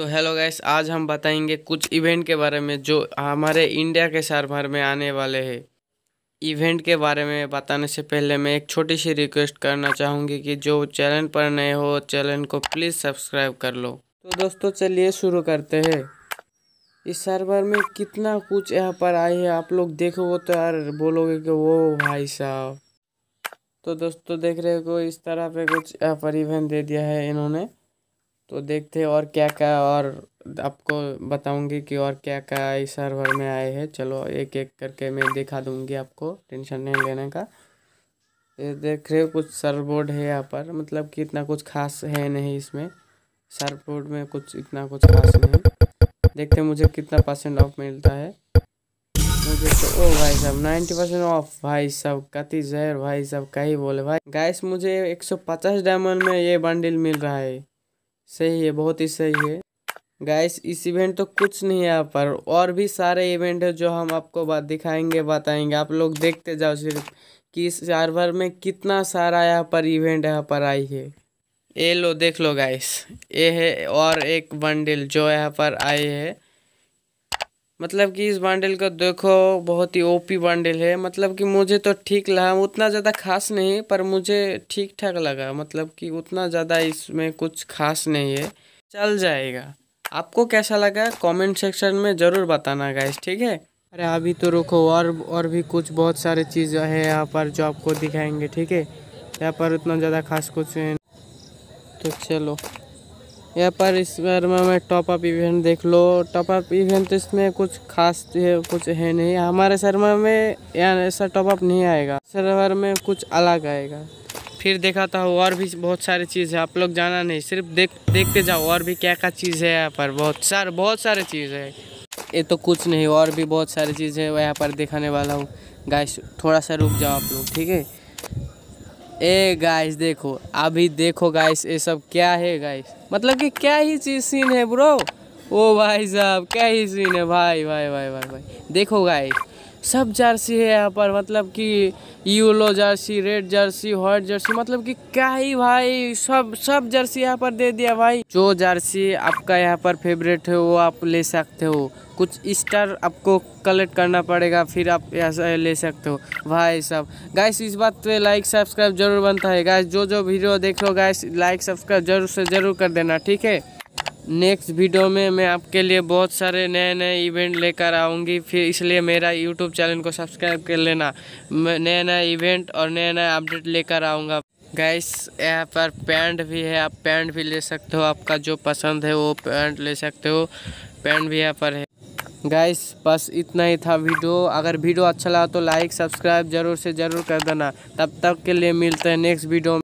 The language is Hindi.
तो हेलो गैस आज हम बताएंगे कुछ इवेंट के बारे में जो हमारे इंडिया के सर्वर में आने वाले हैं इवेंट के बारे में बताने से पहले मैं एक छोटी सी रिक्वेस्ट करना चाहूँगी कि जो चैनल पर नए हो चैनल को प्लीज़ सब्सक्राइब कर लो तो दोस्तों चलिए शुरू करते हैं इस सर्वर में कितना कुछ यहाँ पर आई है आप लोग देखोगे तो यार बोलोगे कि वो भाई साहब तो दोस्तों देख रहे हो इस तरह पे कुछ यहाँ पर इवेंट दे दिया है इन्होंने तो देखते और क्या क्या और आपको बताऊंगी कि और क्या क्या इस सर्वर में आए हैं चलो एक एक करके मैं दिखा दूंगी आपको टेंशन नहीं लेने का ये देख रहे हो कुछ सर्व बोर्ड है यहाँ पर मतलब कि इतना कुछ खास है नहीं इसमें सर्व बोर्ड में कुछ इतना कुछ खास नहीं देखते मुझे कितना परसेंट ऑफ मिलता है मुझे तो ओ भाई साहब नाइन्टी परसेंट ऑफ भाई साहब कति जहर भाई साहब कहीं बोले भाई गाइस मुझे एक सौ पचास डायमंड में ये बंडल मिल रहा है सही है बहुत ही सही है गाइस इस इवेंट तो कुछ नहीं है यहाँ पर और भी सारे इवेंट है जो हम आपको बात दिखाएंगे बताएंगे आप लोग देखते जाओ सिर्फ कि इस सार्वर में कितना सारा यहाँ पर इवेंट यहाँ पर आई है ये लो देख लो गाइस ये है और एक बंडल जो यहाँ पर आई है मतलब कि इस बंडल को देखो बहुत ही ओपी बंडल है मतलब कि मुझे तो ठीक लगा उतना ज़्यादा खास नहीं पर मुझे ठीक ठाक लगा मतलब कि उतना ज़्यादा इसमें कुछ खास नहीं है चल जाएगा आपको कैसा लगा कमेंट सेक्शन में ज़रूर बताना गाइस ठीक है अरे अभी तो रुको और और भी कुछ बहुत सारे चीज़ है यहाँ पर जो आपको दिखाएंगे ठीक है यहाँ पर उतना ज़्यादा खास कुछ है तो चलो यहाँ पर इस बार में टॉपअप इवेंट देख लो टॉपअप इवेंट तो इसमें कुछ खास है कुछ है नहीं हमारे शर्मा में यहाँ ऐसा टॉपअप नहीं आएगा सर्वर में कुछ अलग आएगा फिर देखा हूँ और भी बहुत सारी चीज़ है आप लोग जाना नहीं सिर्फ देख देखते जाओ और भी क्या क्या चीज़ है यहाँ पर बहुत सार बहुत सारे चीज़ है ये तो कुछ नहीं और भी बहुत सारी चीज़ है यहाँ पर दिखाने वाला हूँ गाय थोड़ा सा रुक जाओ आप लोग ठीक है ए गाइस देखो अभी देखो गाइस ये सब क्या है गाइस मतलब कि क्या ही चीज सीन है ब्रो ओ भाई साहब क्या ही सीन है भाई भाई भाई भाई भाई, भाई। देखो गाइस सब जर्सी है यहाँ पर मतलब कि yellow jersey red jersey white jersey मतलब कि क्या ही भाई सब सब जर्सी यहाँ पर दे दिया भाई जो जर्सी आपका यहाँ पर फेवरेट है वो आप ले सकते हो कुछ स्टार आपको कलेक्ट करना पड़ेगा फिर आप ऐसा ले सकते हो भाई सब गाइस इस बात पे लाइक सब्सक्राइब जरूर बनता है गाइस जो जो वीडियो देख लो गाइस लाइक सब्सक्राइब जरूर से जरूर कर देना ठीक है नेक्स्ट वीडियो में मैं आपके लिए बहुत सारे नए नए इवेंट लेकर आऊँगी फिर इसलिए मेरा यूट्यूब चैनल को सब्सक्राइब कर लेना नए नए इवेंट और नए नए अपडेट लेकर आऊँगा गैस यहाँ पर पैंट भी है आप पैंट भी ले सकते हो आपका जो पसंद है वो पैंट ले सकते हो पैंट भी यहाँ पर है गाइस बस इतना ही था वीडियो अगर वीडियो अच्छा लगा तो लाइक सब्सक्राइब ज़रूर से ज़रूर कर देना तब तक के लिए मिलते हैं नेक्स्ट वीडियो